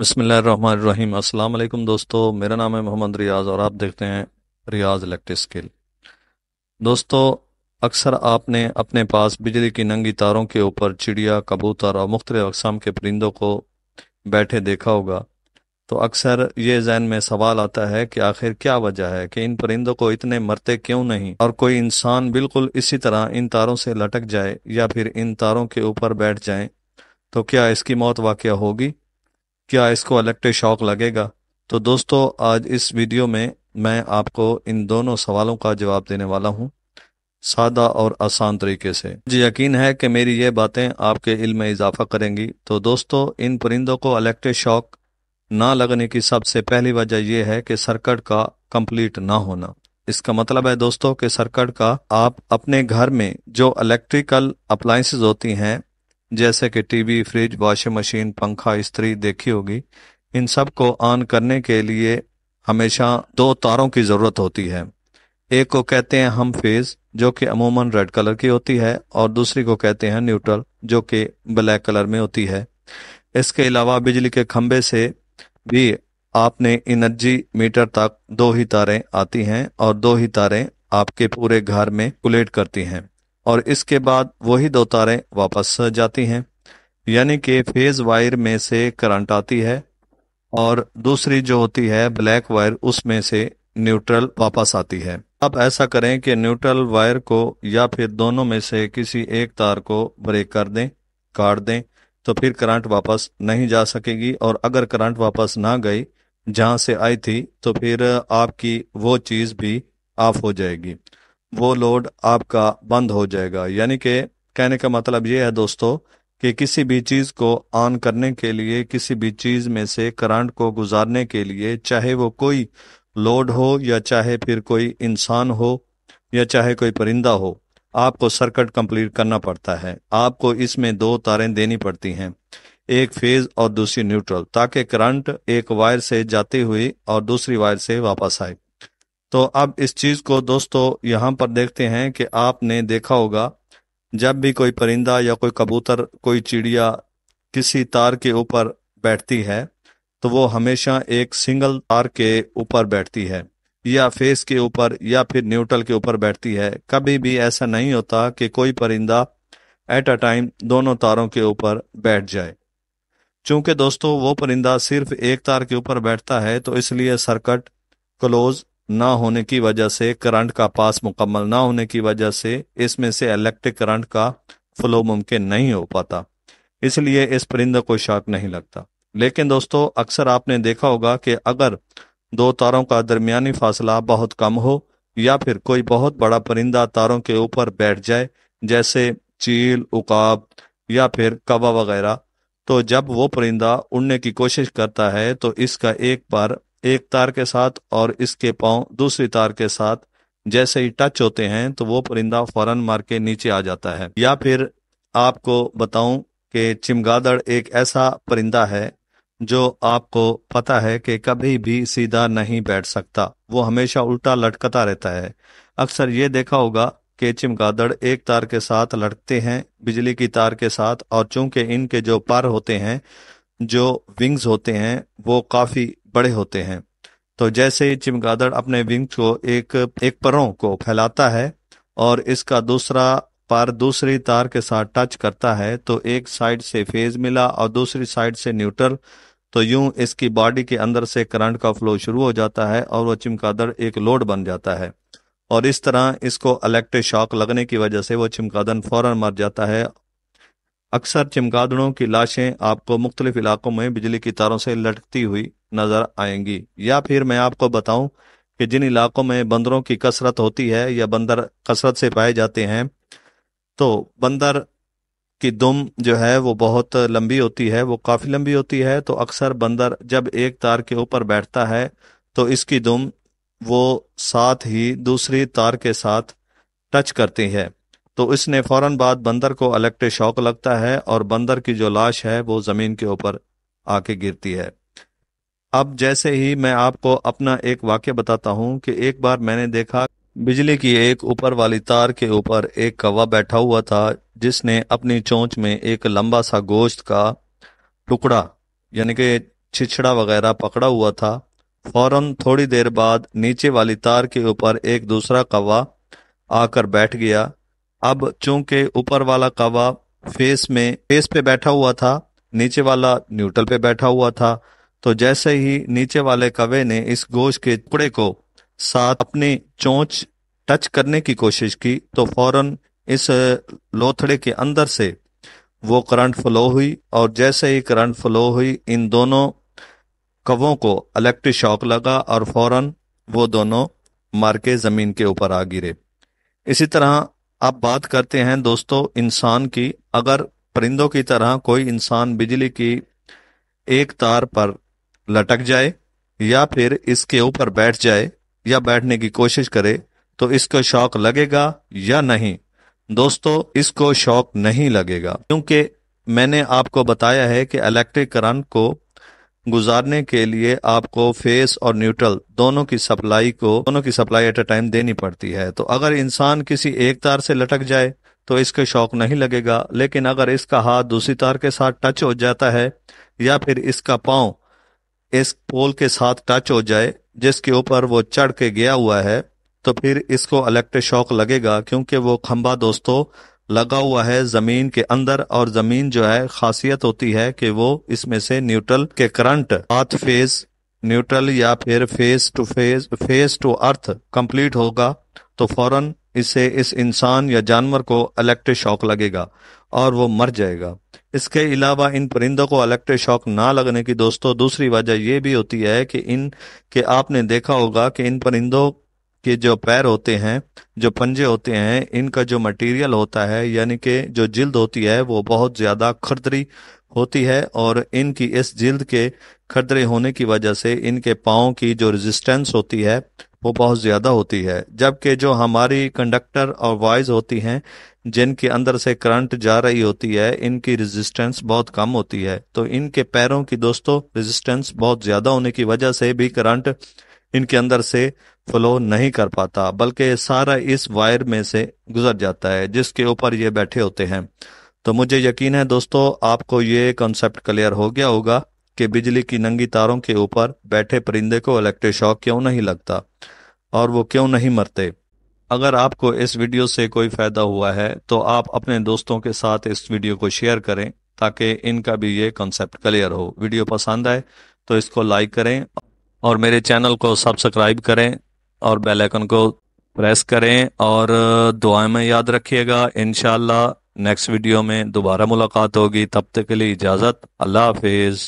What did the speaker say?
बसमीम अल्लाम दोस्तों मेरा नाम है मोहम्मद रियाज और आप देखते हैं रियाज इलेक्ट्रिक स्किल दोस्तों अक्सर आपने अपने पास बिजली की नंगी तारों के ऊपर चिड़िया कबूतर और मुख्तलि अकसाम के परिंदों को बैठे देखा होगा तो अक्सर ये जहन में सवाल आता है कि आखिर क्या वजह है कि इन परिंदों को इतने मरते क्यों नहीं और कोई इंसान बिल्कुल इसी तरह इन तारों से लटक जाए या फिर इन तारों के ऊपर बैठ जाए तो क्या इसकी मौत वाक़ होगी क्या इसको इलेक्ट्रिक शॉक लगेगा तो दोस्तों आज इस वीडियो में मैं आपको इन दोनों सवालों का जवाब देने वाला हूँ सादा और आसान तरीके से मुझे यकीन है कि मेरी ये बातें आपके इल्म में इजाफा करेंगी तो दोस्तों इन परिंदों को इलेक्ट्रिक शॉक ना लगने की सबसे पहली वजह यह है कि सर्कट का कंप्लीट ना होना इसका मतलब है दोस्तों कि सर्कट का आप अपने घर में जो इलेक्ट्रिकल अप्लाइंसेज होती हैं जैसे कि टीवी फ्रिज वॉशिंग मशीन पंखा इस्त्री देखी होगी इन सब को ऑन करने के लिए हमेशा दो तारों की ज़रूरत होती है एक को कहते हैं हम फेज जो कि अमूमन रेड कलर की होती है और दूसरी को कहते हैं न्यूट्रल जो कि ब्लैक कलर में होती है इसके अलावा बिजली के खंभे से भी आपने एनर्जी मीटर तक दो ही तारें आती हैं और दो ही तारें आपके पूरे घर में कुलेट करती हैं और इसके बाद वही दो तारें वापस जाती हैं यानी कि फेज वायर में से करंट आती है और दूसरी जो होती है ब्लैक वायर उसमें से न्यूट्रल वापस आती है अब ऐसा करें कि न्यूट्रल वायर को या फिर दोनों में से किसी एक तार को ब्रेक कर दें काट दें तो फिर करंट वापस नहीं जा सकेगी और अगर करंट वापस ना गई जहाँ से आई थी तो फिर आपकी वो चीज़ भी ऑफ हो जाएगी वो लोड आपका बंद हो जाएगा यानी कि कहने का मतलब ये है दोस्तों कि किसी भी चीज़ को ऑन करने के लिए किसी भी चीज़ में से करंट को गुजारने के लिए चाहे वो कोई लोड हो या चाहे फिर कोई इंसान हो या चाहे कोई परिंदा हो आपको सर्किट कंप्लीट करना पड़ता है आपको इसमें दो तारें देनी पड़ती हैं एक फेज और दूसरी न्यूट्रल ताकि करंट एक वायर से जाते हुए और दूसरी वायर से वापस आए तो अब इस चीज़ को दोस्तों यहाँ पर देखते हैं कि आपने देखा होगा जब भी कोई परिंदा या कोई कबूतर कोई चिड़िया किसी तार के ऊपर बैठती है तो वो हमेशा एक सिंगल तार के ऊपर बैठती है या फेस के ऊपर या फिर न्यूट्रल के ऊपर बैठती है कभी भी ऐसा नहीं होता कि कोई परिंदा एट अ टाइम दोनों तारों के ऊपर बैठ जाए चूंकि दोस्तों वो परिंदा सिर्फ एक तार के ऊपर बैठता है तो इसलिए सर्कट क्लोज ना होने की वजह से करंट का पास मुकम्मल ना होने की वजह से इसमें से इलेक्ट्रिक करंट का फ्लो मुमकिन नहीं हो पाता इसलिए इस परिंदे को शॉक नहीं लगता लेकिन दोस्तों अक्सर आपने देखा होगा कि अगर दो तारों का दरमियानी फासला बहुत कम हो या फिर कोई बहुत बड़ा परिंदा तारों के ऊपर बैठ जाए जैसे चील उकाब या फिर कवा वगैरह तो जब वो परिंदा उड़ने की कोशिश करता है तो इसका एक बार एक तार के साथ और इसके पांव दूसरी तार के साथ जैसे ही टच होते हैं तो वो परिंदा फौरन मार के नीचे आ जाता है या फिर आपको बताऊं कि चिमगादड़ एक ऐसा परिंदा है जो आपको पता है कि कभी भी सीधा नहीं बैठ सकता वो हमेशा उल्टा लटकता रहता है अक्सर ये देखा होगा कि चिमगादड़ एक तार के साथ लटकते हैं बिजली की तार के साथ और चूंकि इनके जो पर होते हैं जो विंग्स होते हैं वो काफ़ी बड़े होते हैं तो जैसे चिमगादड़ अपने विंग्स को एक एक परों को फैलाता है और इसका दूसरा पर दूसरी तार के साथ टच करता है तो एक साइड से फेज मिला और दूसरी साइड से न्यूट्रल तो यूं इसकी बॉडी के अंदर से करंट का फ्लो शुरू हो जाता है और वह चिमकादड़ एक लोड बन जाता है और इस तरह इसको इलेक्ट्रिक शॉक लगने की वजह से वो चिमकादन फौरन मर जाता है अक्सर चमगादड़ों की लाशें आपको मुख्तलिफ इलाकों में बिजली की तारों से लटकती हुई नजर आएंगी या फिर मैं आपको बताऊं कि जिन इलाकों में बंदरों की कसरत होती है या बंदर कसरत से पाए जाते हैं तो बंदर की दुम जो है वो बहुत लंबी होती है वो काफ़ी लंबी होती है तो अक्सर बंदर जब एक तार के ऊपर बैठता है तो इसकी दुम वो साथ ही दूसरी तार के साथ टच करती है तो इसने फौरन बाद बंदर को अलगटे शौक लगता है और बंदर की जो लाश है वो जमीन के ऊपर आके गिरती है अब जैसे ही मैं आपको अपना एक वाक्य बताता हूँ कि एक बार मैंने देखा बिजली की एक ऊपर वाली तार के ऊपर एक कौवा बैठा हुआ था जिसने अपनी चोंच में एक लंबा सा गोश्त का टुकड़ा यानी कि छिछड़ा वगैरह पकड़ा हुआ था फौरन थोड़ी देर बाद नीचे वाली तार के ऊपर एक दूसरा कौवा आकर बैठ गया अब चूंकि ऊपर वाला कवा फेस में फेस पे बैठा हुआ था नीचे वाला न्यूट्रल पे बैठा हुआ था तो जैसे ही नीचे वाले कवे ने इस गोश्त के टुकड़े को साथ अपनी चोंच टच करने की कोशिश की तो फौरन इस लोथड़े के अंदर से वो करंट फ्लो हुई और जैसे ही करंट फ्लो हुई इन दोनों कवों को इलेक्ट्रिक शॉक लगा और फौरन वो दोनों मार के ज़मीन के ऊपर आ गिरे इसी तरह अब बात करते हैं दोस्तों इंसान की अगर परिंदों की तरह कोई इंसान बिजली की एक तार पर लटक जाए या फिर इसके ऊपर बैठ जाए या बैठने की कोशिश करे तो इसको शौक लगेगा या नहीं दोस्तों इसको शौक नहीं लगेगा क्योंकि मैंने आपको बताया है कि इलेक्ट्रिक करंट को गुजारने के लिए आपको फेस और न्यूट्रल दोनों की सप्लाई को दोनों की सप्लाई एट अ टाइम देनी पड़ती है तो अगर इंसान किसी एक तार से लटक जाए तो इसके शौक नहीं लगेगा लेकिन अगर इसका हाथ दूसरी तार के साथ टच हो जाता है या फिर इसका पाँव इस पोल के साथ टच हो जाए जिसके ऊपर वो चढ़ के गया हुआ है तो फिर इसको अलग शौक लगेगा क्योंकि वो खंबा दोस्तों लगा हुआ है जमीन के अंदर और जमीन जो है खासियत होती है कि वो इसमें से न्यूट्रल के करंट अर्थ फेज न्यूट्रल या फिर phase to phase phase to earth complete होगा तो फौरन इसे इस इंसान या जानवर को इलेक्ट्रिक शॉक लगेगा और वो मर जाएगा इसके अलावा इन परिंदों को इलेक्ट्रिक शॉक ना लगने की दोस्तों दूसरी वजह यह भी होती है कि इन के आपने देखा होगा कि इन परिंदों कि जो पैर होते हैं जो पंजे होते हैं इनका जो मटेरियल होता है यानी कि जो जिल्द होती है वो बहुत ज़्यादा खरदरी होती है और इनकी इस जिल्द के खरदरे होने की वजह से इनके पाँव की जो रेजिस्टेंस होती है वो बहुत ज़्यादा होती है जबकि जो हमारी कंडक्टर और वॉइस होती हैं जिनके अंदर से करंट जा रही होती है इनकी रेजिस्टेंस बहुत कम होती है तो इनके पैरों की दोस्तों रेजिस्टेंस बहुत ज़्यादा होने की वजह से भी करंट इनके अंदर से फ्लो नहीं कर पाता बल्कि सारा इस वायर में से गुजर जाता है जिसके ऊपर ये बैठे होते हैं तो मुझे यकीन है दोस्तों आपको ये कॉन्सेप्ट क्लियर हो गया होगा कि बिजली की नंगी तारों के ऊपर बैठे परिंदे को इलेक्ट्रिक शॉक क्यों नहीं लगता और वो क्यों नहीं मरते अगर आपको इस वीडियो से कोई फ़ायदा हुआ है तो आप अपने दोस्तों के साथ इस वीडियो को शेयर करें ताकि इनका भी ये कॉन्सेप्ट क्लियर हो वीडियो पसंद आए तो इसको लाइक करें और मेरे चैनल को सब्सक्राइब करें और बेल आइकन को प्रेस करें और दुआ में याद रखिएगा इन नेक्स्ट वीडियो में दोबारा मुलाकात होगी तब तक के लिए इजाज़त अल्लाह हाफिज़